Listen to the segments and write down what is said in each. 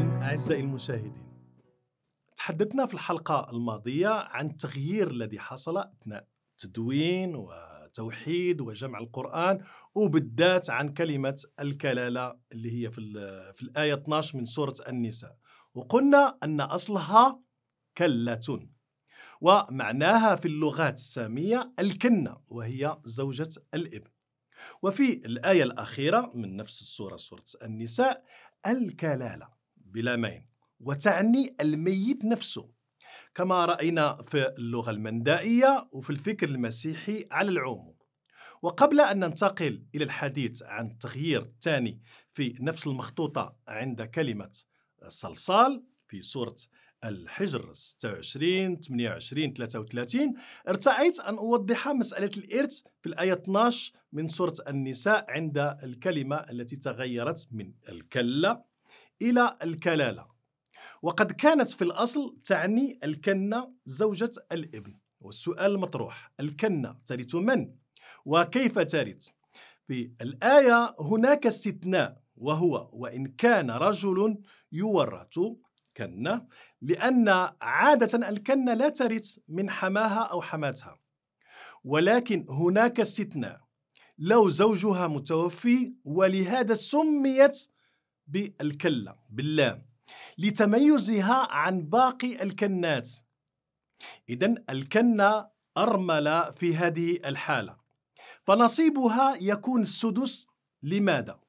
اهلا اعزائي المشاهدين. تحدثنا في الحلقه الماضيه عن التغيير الذي حصل اثناء تدوين وتوحيد وجمع القران وبالذات عن كلمه الكلاله اللي هي في في الايه 12 من سوره النساء وقلنا ان اصلها كله ومعناها في اللغات الساميه الكنه وهي زوجه الابن. وفي الآية الأخيرة من نفس السورة سورة النساء الكلالة بلا مين وتعني الميت نفسه كما رأينا في اللغة المندائية وفي الفكر المسيحي على العموم وقبل أن ننتقل إلى الحديث عن التغيير الثاني في نفس المخطوطة عند كلمة صلصال في سورة الحجر 26 28 33 ارتأيت أن أوضح مسألة الإرث في الآية 12 من سورة النساء عند الكلمة التي تغيرت من الكلة إلى الكلالة وقد كانت في الأصل تعني الكنة زوجة الابن والسؤال المطروح الكنة ترث من وكيف ترث في الآية هناك استثناء وهو وإن كان رجل يورث كنة لأن عادة الكنة لا ترث من حماها أو حماتها ولكن هناك استثناء لو زوجها متوفي ولهذا سميت بالكلة باللام لتميزها عن باقي الكنات إذا الكنة أرملة في هذه الحالة فنصيبها يكون السدس لماذا؟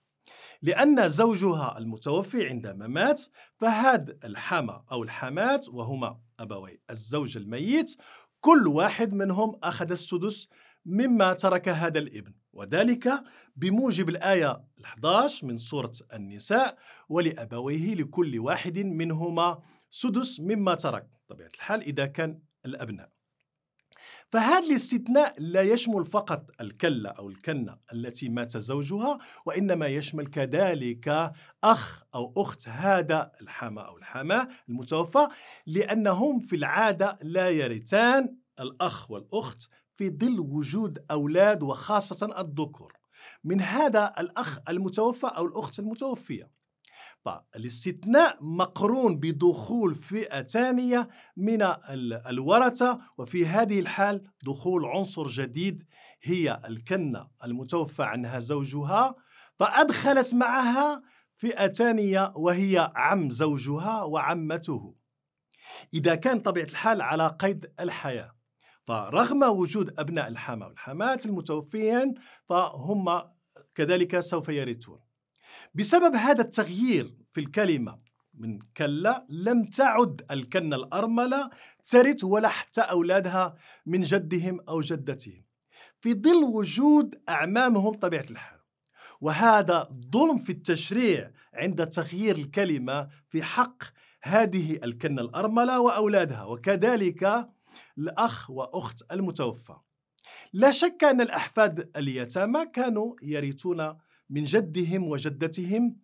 لأن زوجها المتوفي عندما مات فهاد الحما أو الحمات وهما أبوي الزوج الميت كل واحد منهم أخذ السدس مما ترك هذا الابن وذلك بموجب الآية 11 من سورة النساء ولأبويه لكل واحد منهما سدس مما ترك طبيعة الحال إذا كان الأبناء فهذا الاستثناء لا يشمل فقط الكلة أو الكنة التي مات زوجها وإنما يشمل كذلك أخ أو أخت هذا الحامة أو الحماة المتوفى لأنهم في العادة لا يرثان الأخ والأخت في ظل وجود أولاد وخاصة الذكور من هذا الأخ المتوفى أو الأخت المتوفية فالاستثناء مقرون بدخول فئة ثانية من الورثة وفي هذه الحال دخول عنصر جديد هي الكنة المتوفى عنها زوجها فأدخلت معها فئة ثانية وهي عم زوجها وعمته إذا كان طبيعة الحال على قيد الحياة فرغم وجود أبناء الحامة والحامات المتوفين فهم كذلك سوف يرثون بسبب هذا التغيير في الكلمة من كلا لم تعد الكنة الأرملة ترث ولا حتى أولادها من جدهم أو جدتهم في ظل وجود أعمامهم طبيعة الحال وهذا ظلم في التشريع عند تغيير الكلمة في حق هذه الكنة الأرملة وأولادها وكذلك الأخ وأخت المتوفى لا شك أن الأحفاد اليتامى كانوا يرثون من جدهم وجدتهم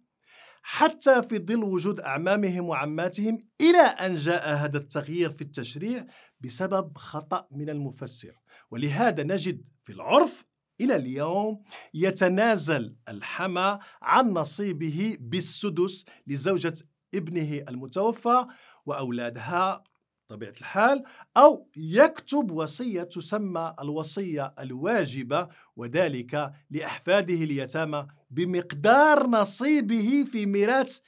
حتى في ظل وجود أعمامهم وعماتهم إلى أن جاء هذا التغيير في التشريع بسبب خطأ من المفسر ولهذا نجد في العرف إلى اليوم يتنازل الحمى عن نصيبه بالسدس لزوجة ابنه المتوفى وأولادها طبيعة الحال أو يكتب وصية تسمى الوصية الواجبة وذلك لأحفاده اليتامى بمقدار نصيبه في ميراث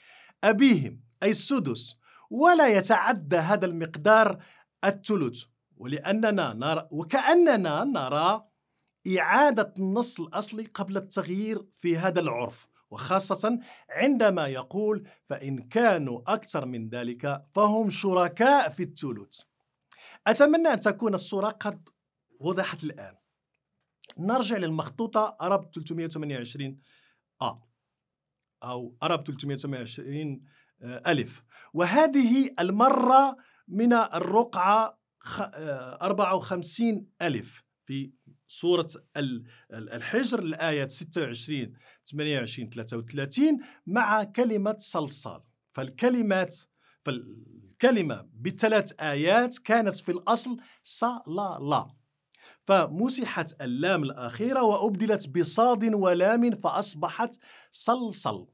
أبيهم أي السدس ولا يتعدى هذا المقدار الثلث ولأننا نرى وكأننا نرى إعادة النص الأصلي قبل التغيير في هذا العرف وخاصة عندما يقول فإن كانوا أكثر من ذلك فهم شركاء في الثلث أتمنى أن تكون الصورة قد وضحت الآن نرجع للمخطوطة أرب 328 أ أو أرب 328 ألف وهذه المرة من الرقعة 54 ألف في سورة الحجر الآية 26 28 33 مع كلمة صلصال فالكلمات فالكلمة بثلاث آيات كانت في الأصل ص لا لا فمسحت اللام الأخيرة وأبدلت بصاد ولام فأصبحت صلصل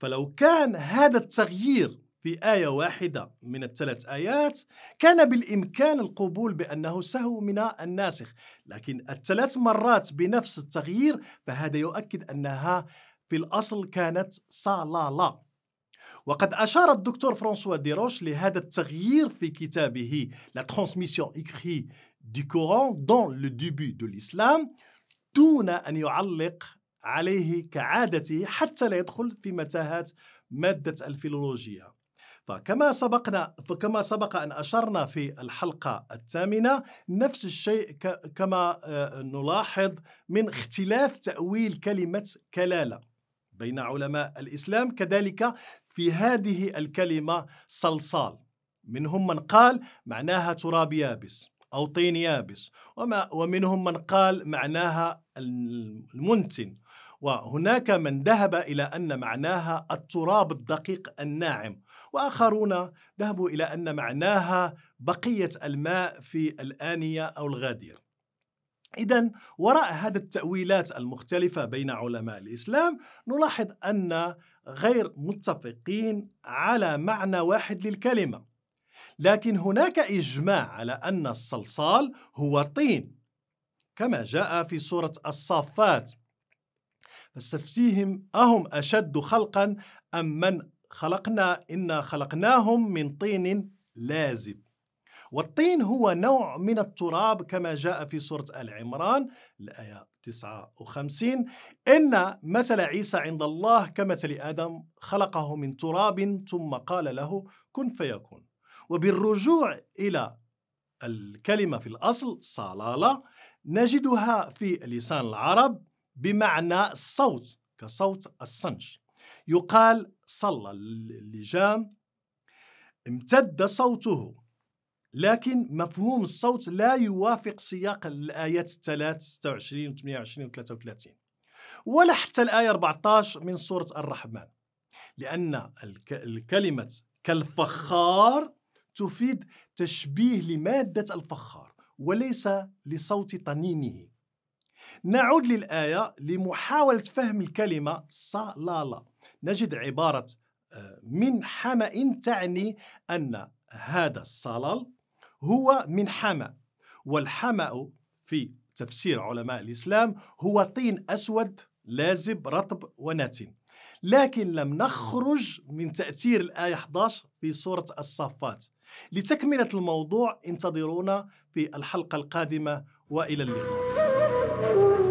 فلو كان هذا التغيير في آية واحدة من الثلاث آيات كان بالإمكان القبول بأنه سهو من الناسخ لكن الثلاث مرات بنفس التغيير فهذا يؤكد أنها في الأصل كانت صالالا وقد أشار الدكتور فرانسوا ديروش لهذا التغيير في كتابه لا ترانسميسيون إكري دي كوران دون لو ديبي دو الإسلام دون أن يعلق عليه كعادته حتى لا يدخل في متاهات مادة الفيلولوجيا فكما سبقنا فكما سبق أن أشرنا في الحلقة الثامنة نفس الشيء كما آه، نلاحظ من اختلاف تأويل كلمة كلالة بين علماء الإسلام كذلك في هذه الكلمة صلصال منهم من قال معناها تراب يابس أو طين يابس وما ومنهم من قال معناها المنتن وهناك من ذهب إلى أن معناها التراب الدقيق الناعم وآخرون ذهبوا إلى أن معناها بقية الماء في الآنية أو الغادير إذا وراء هذا التأويلات المختلفة بين علماء الإسلام نلاحظ أن غير متفقين على معنى واحد للكلمة لكن هناك إجماع على أن الصلصال هو طين كما جاء في سورة الصافات فاستفزيهم أهم أشد خلقا أم من خلقنا إنا خلقناهم من طين لازب والطين هو نوع من التراب كما جاء في سورة آل عمران الآية 59 إن مثل عيسى عند الله كمثل آدم خلقه من تراب ثم قال له كن فيكون وبالرجوع إلى الكلمة في الأصل صلالة نجدها في لسان العرب بمعنى الصوت كصوت الصنج يقال صلى اللجام امتد صوته لكن مفهوم الصوت لا يوافق سياق الآيات الثلاث 26 و 28 و 33 ولا حتى الآية 14 من سورة الرحمن لأن الكلمة كالفخار تفيد تشبيه لمادة الفخار وليس لصوت طنينه نعود للآية لمحاولة فهم الكلمة صلالة نجد عبارة آه، من حمأ تعني أن هذا الصلال هو من حمأ والحمأ في تفسير علماء الإسلام هو طين أسود لازب رطب ونتن لكن لم نخرج من تأثير الآية 11 في سورة الصفات لتكملة الموضوع انتظرونا في الحلقة القادمة وإلى اللقاء Ooh.